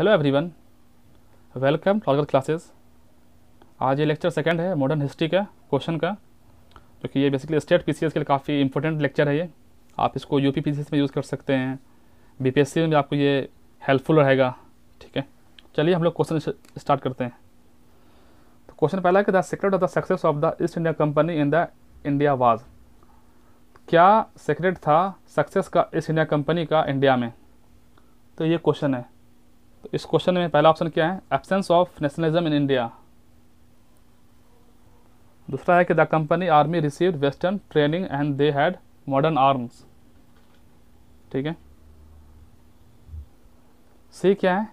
hello everyone welcome to अलगत classes आज ये लेक्चर सेकंड है मॉडर्न हिस्ट्री का क्वेश्चन का जो कि ये बेसिकली स्टेट पीसीएस के लिए काफ़ी इंपॉर्टेंट लेक्चर है ये आप इसको यूपी पीसीएस में यूज़ कर सकते हैं बीपीएससी में आपको ये हेल्पफुल रहेगा ठीक है चलिए हम लोग क्वेश्चन स्टार्ट करते हैं तो क्वेश्चन पहला कि the secret of the success of the East India company in the India was क्या सीक्रेट था सक्सेस का ईस्ट इंडिया कंपनी का इंडिया में तो ये क्वेश्चन है तो इस क्वेश्चन में पहला ऑप्शन क्या है absence of nationalism in India दूसरा है कि the company army received western training and they had modern arms ठीक है सी क्या है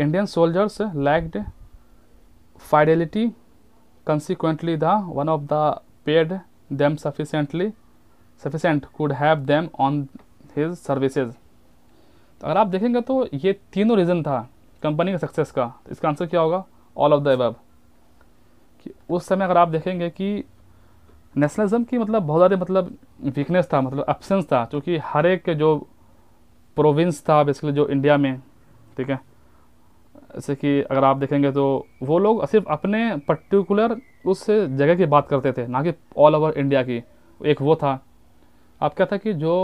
Indian soldiers lacked fidelity consequently the one of the paid them sufficiently sufficient could have them on his services अगर आप देखेंगे तो ये तीनों रीज़न था कंपनी के सक्सेस का तो इसका आंसर क्या होगा ऑल ऑफ द एबब कि उस समय अगर आप देखेंगे कि नेशनलिज्म की मतलब बहुत ज़्यादा मतलब वीकनेस था मतलब एबसेंस था क्योंकि हर एक जो प्रोविंस था बेसिकली जो इंडिया में ठीक है जैसे कि अगर आप देखेंगे तो वो लोग सिर्फ अपने पर्टिकुलर उस जगह की बात करते थे ना कि ऑल ओवर इंडिया की एक वो था आप क्या था कि जो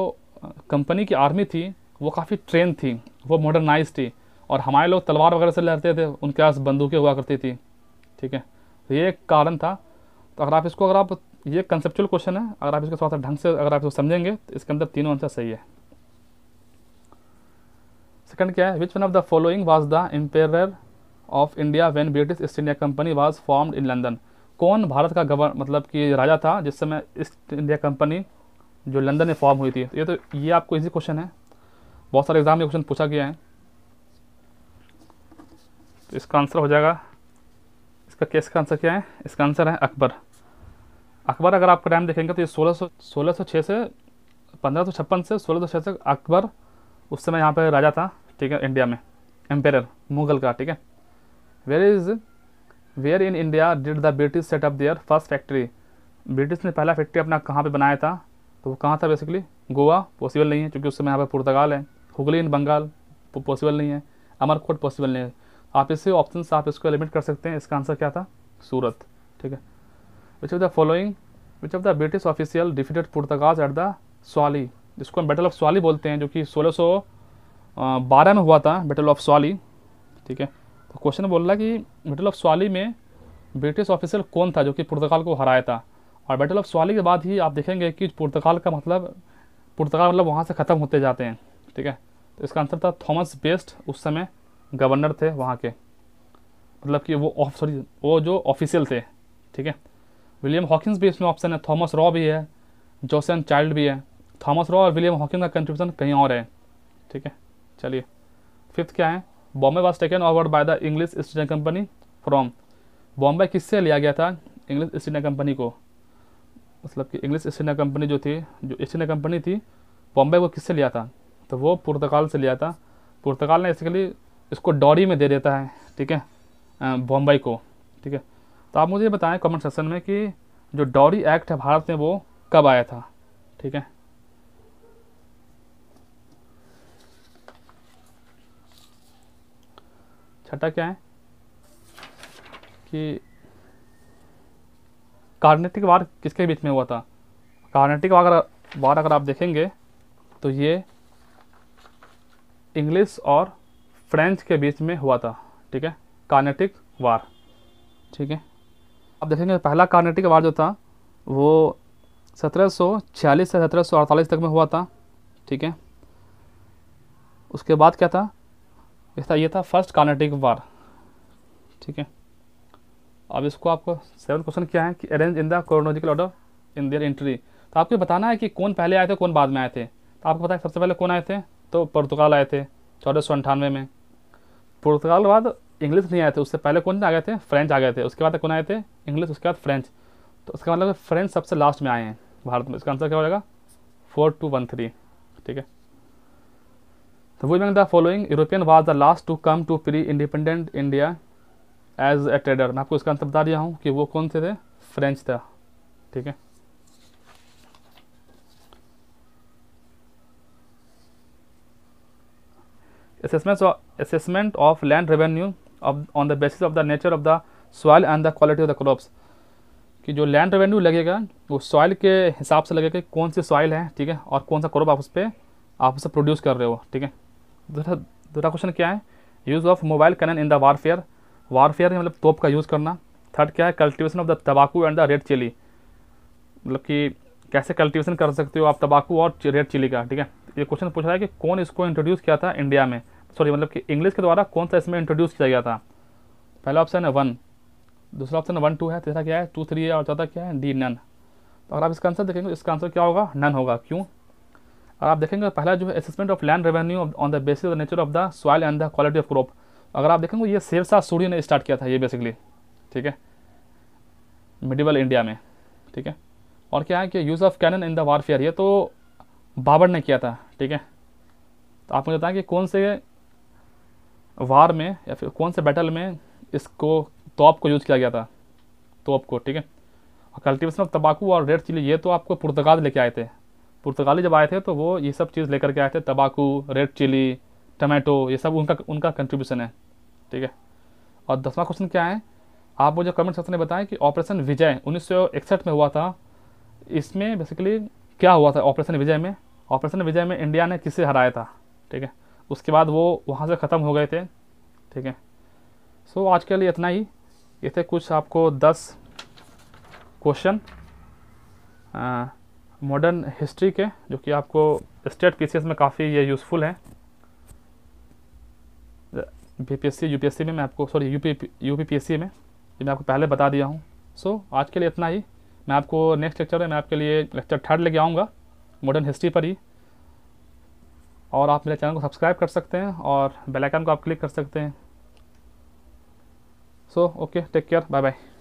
कंपनी की आर्मी थी वो काफ़ी ट्रेन थी वो मॉडर्नाइज थी और हमारे लोग तलवार वगैरह से लड़ते थे उनके पास बंदूकें हुआ करती थी ठीक है तो ये एक कारण था तो अगर आप इसको अगर आप ये कंसेप्चुअल क्वेश्चन है अगर आप इसको थोड़ा सा ढंग से अगर आप इसको समझेंगे तो इसके अंदर तीनों आंसर सही है सेकंड क्या है which one of the following was the emperor of India when British East India company was formed in London कौन भारत का गवर्न मतलब कि राजा था जिस समय ईस्ट इंडिया कंपनी जो लंदन में फॉर्म हुई थी तो ये तो ये आपको इजी क्वेश्चन है बहुत सारे एग्जाम में क्वेश्चन पूछा गया है तो इसका आंसर हो जाएगा इसका केस का आंसर क्या है इसका आंसर है अकबर अकबर अगर आपका टाइम देखेंगे तो ये सोलह सौ सोलह सौ छः से पंद्रह सौ छप्पन से सोलह सौ छः तक अकबर उस समय यहाँ पर राजा था ठीक है इंडिया में एम्पेयर मुगल का ठीक है where is where in India did the British set up their first factory British ने पहला फैक्ट्री अपना कहाँ पे बनाया था तो वो कहाँ था बेसिकली गोवा पॉसिबल नहीं है क्योंकि उस समय यहाँ पर पुर्तगाल है हुगली इन बंगाल पॉसिबल नहीं है अमरकोट पॉसिबल नहीं है आप इसे ऑप्शन से आप इसको एलिमिनेट कर सकते हैं इसका आंसर क्या था सूरत ठीक है which of the following which of the British official defeated Portuguese at the Swally जिसको हम बैटल ऑफ स्वाली बोलते हैं जो कि 1612 में हुआ था बैटल ऑफ स्वाली ठीक है तो क्वेश्चन बोल रहा है कि बैटल ऑफ स्वाली में ब्रिटिश ऑफिसियल कौन था जो कि पुर्तगाल को हराया था और बैटल ऑफ स्वाली के बाद ही आप देखेंगे कि पुर्तगाल का मतलब पुर्तगाल मतलब वहाँ से ख़त्म होते जाते हैं ठीक है तो इसका आंसर था थॉमस बेस्ट उस समय गवर्नर थे वहाँ के मतलब कि वो ऑफ सॉरी वो जो ऑफिशियल थे ठीक है विलियम हॉकिंस भी इसमें ऑप्शन है थॉमस रॉ भी है जोसन चाइल्ड भी है थॉमस रॉ और विलियम हॉकिंस का कंट्रीब्यूशन कहीं और है ठीक है चलिए फिफ्थ क्या है Bombay was taken over by the English East India company from Bombay किससे लिया गया था इंग्लिश ईस्ट इंडिया कंपनी को मतलब कि इंग्लिश ईस्ट इंडिया कंपनी जो थी जो ईस्ट इंडिया कंपनी थी बॉम्बे को किससे लिया था तो वो पुर्तगाल से लिया था पुर्तगाल ने इसके लिए इसको डॉरी में दे देता है ठीक है बॉम्बई को ठीक है तो आप मुझे बताएं कमेंट सेक्शन में कि जो डॉरी एक्ट है भारत में वो कब आया था ठीक है छठा क्या है कि कार्नेटिक वार किसके बीच में हुआ था कार्नेटिक वार वार अगर आप देखेंगे तो ये इंग्लिश और फ्रेंच के बीच में हुआ था ठीक है कार्नेटिक वार ठीक है अब देखेंगे पहला कार्नेटिक वार जो था वो 1746 से 1748 तक में हुआ था ठीक है उसके बाद क्या था इसका ये था फर्स्ट कार्नेटिक वार ठीक है अब इसको आपको सेवन क्वेश्चन क्या है कि arrange in the chronological order in their entry तो आपको बताना है कि कौन पहले आए थे कौन बाद में आए थे तो आपको पता है सबसे पहले कौन आए थे तो पुर्तगाल आए थे चौदह सौ अंठानवे में पुर्तगाल के बाद इंग्लिश नहीं आए थे उससे पहले कौन आ गए थे फ्रेंच आ गए थे उसके बाद कौन आए थे इंग्लिश उसके बाद फ्रेंच तो उसका मतलब फ्रेंच सबसे लास्ट में आए हैं भारत में इसका आंसर क्या हो जाएगा फोर टू वन थ्री ठीक है तो women the following European was the last to come to pre independent India as a trader मैं आपको इसका आंसर बता दिया हूँ कि वो कौन से थे फ्रेंच था ठीक है assessments of assessment of land revenue of on the basis of the nature of the soil and the quality of the crops कि जो लैंड रेवेन्यू लगेगा वो सॉइल के हिसाब से लगेगा कि कौन सी सॉइल है ठीक है और कौन सा क्रॉप आप उस पर आप उसे प्रोड्यूस कर रहे हो ठीक है दूसरा दूसरा क्वेश्चन क्या है use of mobile cannon in the warfare warfare मतलब तोप का यूज़ करना थर्ड क्या है cultivation of the tobacco and the red chilli मतलब कि कैसे कल्टिवेशन कर सकते हो आप तबाकू और रेड चिली का ठीक है ये क्वेश्चन पूछ रहा है कि कौन इसको इंट्रोड्यूस किया था इंडिया में सॉरी मतलब कि इंग्लिश के द्वारा कौन सा इसमें इंट्रोड्यूस किया गया था पहला ऑप्शन है वन दूसरा ऑप्शन वन टू है तीसरा क्या है टू थ्री है और चौथा क्या है डी नन तो अगर आप इसका आंसर देखेंगे तो इसका आंसर क्या होगा नन होगा क्यों और आप देखेंगे पहला जो है assessment of land revenue on the basis of the nature of the soil and the quality of crop अगर आप देखेंगे ये शेरशाह सूर्य ने स्टार्ट किया था ये बेसिकली ठीक है मिडिवल इंडिया में ठीक है और क्या है कि use of cannon in the warfare ये तो बाबर ने किया था ठीक है तो आप मुझे बताएं कि कौन से वार में या फिर कौन से बैटल में इसको तोप को यूज़ किया गया था तोप को ठीक है और कल्टिवेशन ऑफ तंबाकू और रेड चिली ये तो आपको पुर्तगाल लेके आए थे पुर्तगाली जब आए थे तो वो ये सब चीज़ लेकर के आए थे तंबाकू रेड चिली टमाटो ये सब उनका उनका कंट्रीब्यूशन है ठीक है और दसवां क्वेश्चन क्या है आप मुझे कमेंट सेक्शन में बताएं कि ऑपरेशन विजय उन्नीस में हुआ था इसमें बेसिकली क्या हुआ था ऑपरेशन विजय में ऑपरेशन विजय में इंडिया ने किसे हराया था ठीक है उसके बाद वो वहाँ से ख़त्म हो गए थे ठीक है सो आज के लिए इतना ही ये थे कुछ आपको दस क्वेश्चन मॉडर्न हिस्ट्री के जो कि आपको स्टेट पीसीएस में काफ़ी ये यूज़फुल हैं बीपीएससी यूपीएससी में मैं आपको सॉरी यूपी सी में ये मैं आपको पहले बता दिया हूँ सो so, आज के लिए इतना ही मैं आपको नेक्स्ट लेक्चर में मैं आपके लिए लेक्चर थर्ड लेके आऊँगा मॉडर्न हिस्ट्री पर ही और आप मेरे चैनल को सब्सक्राइब कर सकते हैं और बेल आइकन को आप क्लिक कर सकते हैं so okay take care bye bye